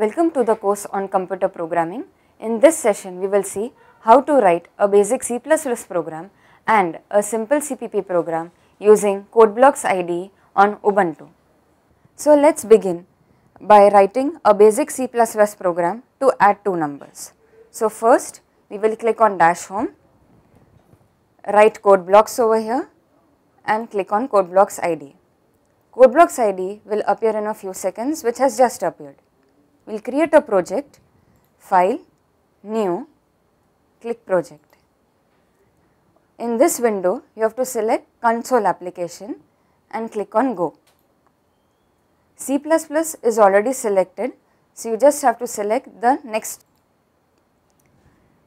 Welcome to the course on computer programming. In this session, we will see how to write a basic C++ program and a simple CPP program using CodeBlocks IDE on Ubuntu. So let's begin by writing a basic C++ program to add two numbers. So first, we will click on dash home, write CodeBlocks over here and click on CodeBlocks IDE. CodeBlocks IDE will appear in a few seconds which has just appeared we will create a project, file, new, click project. In this window, you have to select console application and click on go. C++ is already selected, so you just have to select the next.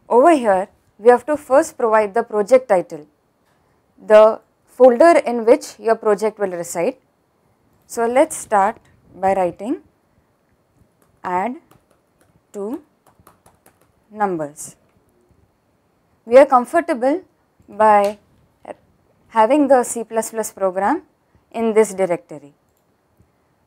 Over here, we have to first provide the project title, the folder in which your project will reside. So, let us start by writing add two numbers. We are comfortable by having the C++ program in this directory.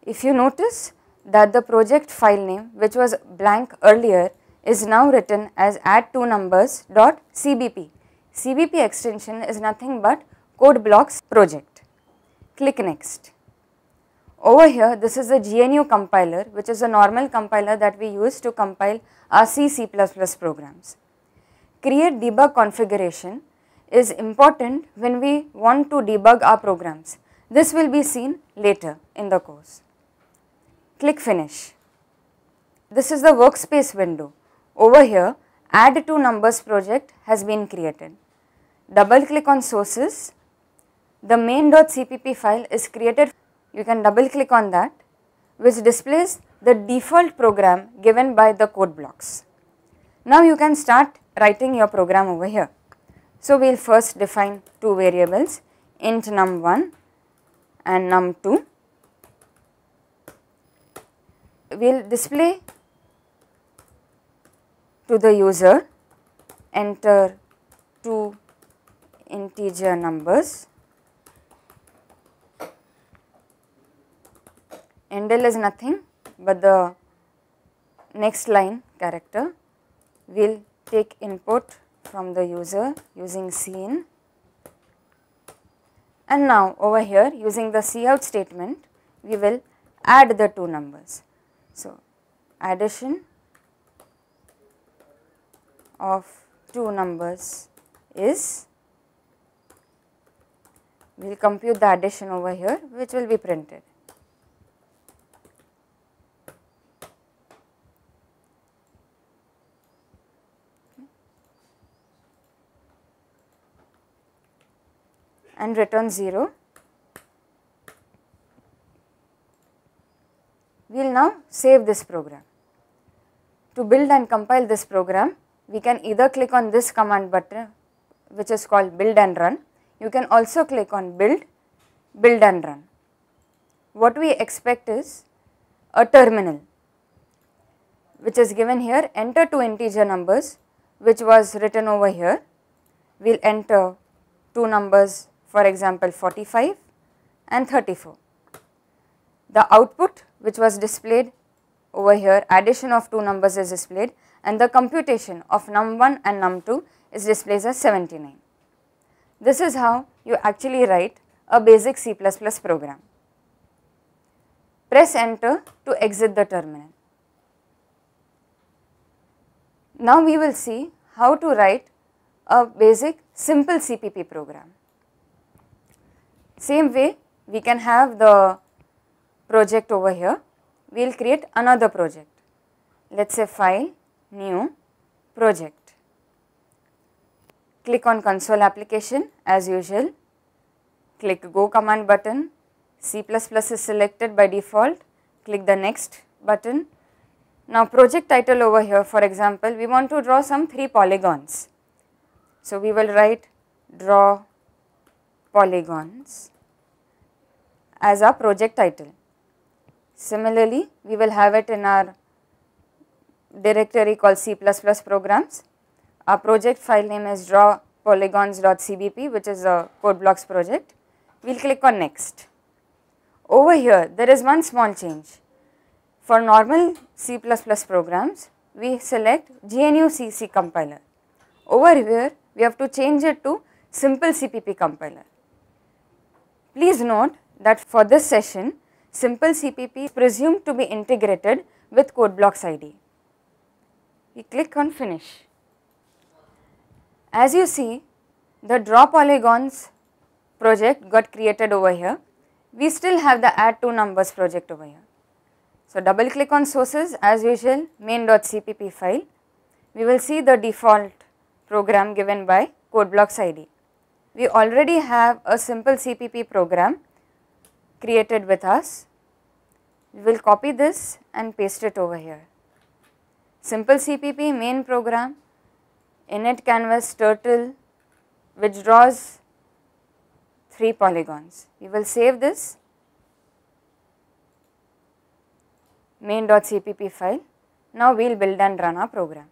If you notice that the project file name which was blank earlier is now written as add two numbers dot CBP. CBP extension is nothing but code blocks project. Click next. Over here, this is a GNU compiler, which is a normal compiler that we use to compile our C, C++ programs. Create debug configuration is important when we want to debug our programs. This will be seen later in the course. Click Finish. This is the workspace window. Over here, Add to Numbers project has been created. Double click on Sources. The main.cpp file is created you can double click on that which displays the default program given by the code blocks. Now you can start writing your program over here. So we will first define two variables int num1 and num2. We will display to the user enter two integer numbers endel is nothing but the next line character will take input from the user using cin and now over here using the cout statement we will add the two numbers. So, addition of two numbers is we will compute the addition over here which will be printed. and return 0. We will now save this program. To build and compile this program, we can either click on this command button which is called build and run. You can also click on build, build and run. What we expect is a terminal which is given here enter two integer numbers which was written over here. We will enter two numbers for example 45 and 34. The output which was displayed over here addition of two numbers is displayed and the computation of num1 and num2 is displayed as 79. This is how you actually write a basic C++ program. Press enter to exit the terminal. Now we will see how to write a basic simple CPP program. Same way we can have the project over here. We will create another project. Let us say file, new, project. Click on console application as usual. Click go command button. C++ is selected by default. Click the next button. Now project title over here for example, we want to draw some 3 polygons. So we will write draw polygons as our project title. Similarly, we will have it in our directory called C++ programs. Our project file name is draw which is a code blocks project. We will click on next. Over here there is one small change. For normal C++ programs we select GNU CC compiler. Over here we have to change it to simple CPP compiler. Please note that for this session, simple CPP is presumed to be integrated with CodeBlocks ID. We click on finish. As you see, the draw polygons project got created over here. We still have the add two numbers project over here. So, double click on sources as usual main.cpp file. We will see the default program given by CodeBlocks ID we already have a simple CPP program created with us. We will copy this and paste it over here. Simple CPP main program, init canvas turtle which draws 3 polygons. We will save this main.cpp file. Now we will build and run our program.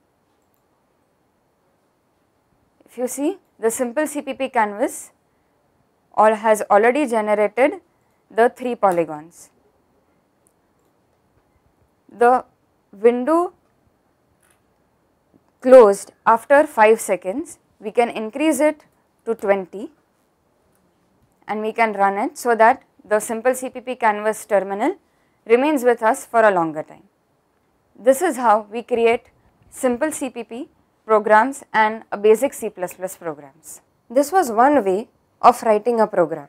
If you see the simple CPP canvas or has already generated the 3 polygons. The window closed after 5 seconds, we can increase it to 20 and we can run it so that the simple CPP canvas terminal remains with us for a longer time. This is how we create simple CPP programs and basic C++ programs. This was one way of writing a program.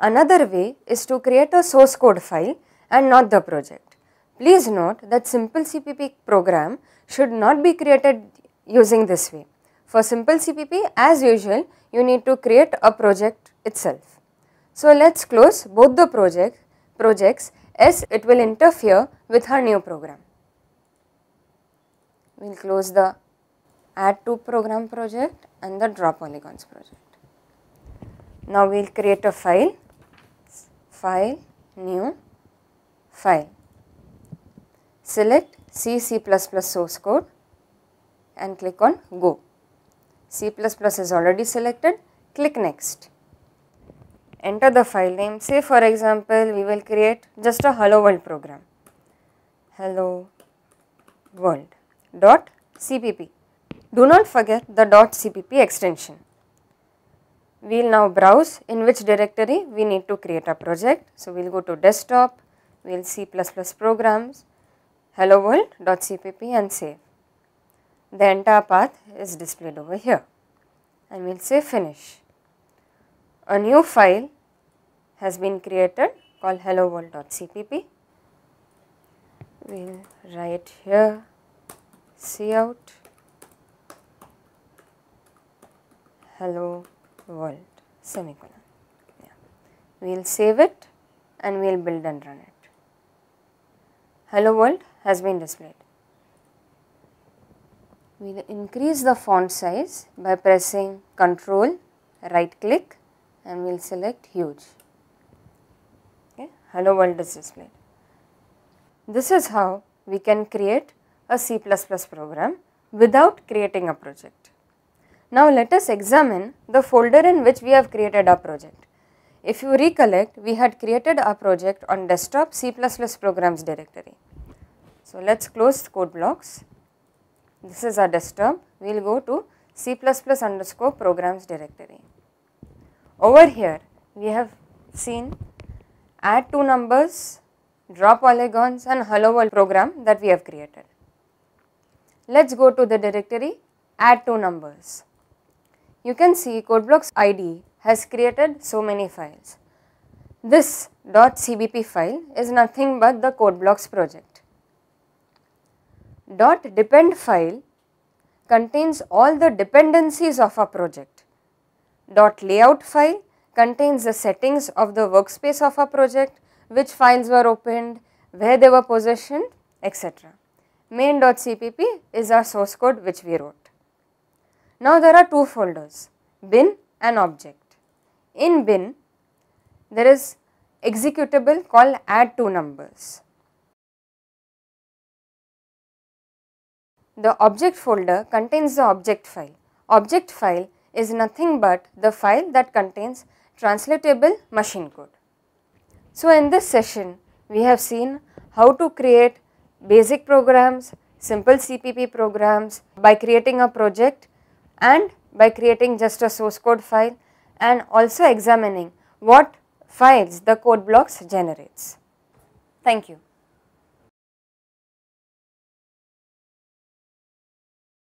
Another way is to create a source code file and not the project. Please note that simple CPP program should not be created using this way. For simple CPP as usual you need to create a project itself. So let's close both the project projects as it will interfere with our new program. We will close the add to program project and the draw polygons project. Now we will create a file, file, new, file. Select C, C++ source code and click on go. C++ is already selected, click next. Enter the file name, say for example we will create just a hello world program. Hello world dot cpp do not forget the .cpp extension. We will now browse in which directory we need to create a project. So, we will go to desktop, we will see plus plus programs, hello world.cpp and save. The entire path is displayed over here and we will say finish. A new file has been created called hello world.cpp. We will write here cout hello world semicolon. Yeah. We will save it and we will build and run it. Hello world has been displayed. We will increase the font size by pressing control right click and we will select huge. Okay. Hello world is displayed. This is how we can create a C++ program without creating a project. Now let us examine the folder in which we have created our project. If you recollect, we had created our project on desktop C++ programs directory. So let's close code blocks. This is our desktop. We will go to C++ underscore programs directory. Over here, we have seen add two numbers, draw polygons and hello world program that we have created. Let's go to the directory add two numbers. You can see CodeBlocks ID has created so many files. This .cbp file is nothing but the CodeBlocks project. .depend file contains all the dependencies of our project. .layout file contains the settings of the workspace of our project, which files were opened, where they were positioned, etc. Main.cpp is our source code which we wrote. Now there are two folders, bin and object. In bin, there is executable called add two numbers. The object folder contains the object file. Object file is nothing but the file that contains translatable machine code. So in this session, we have seen how to create basic programs, simple CPP programs by creating a project and by creating just a source code file and also examining what files the code blocks generates. Thank you.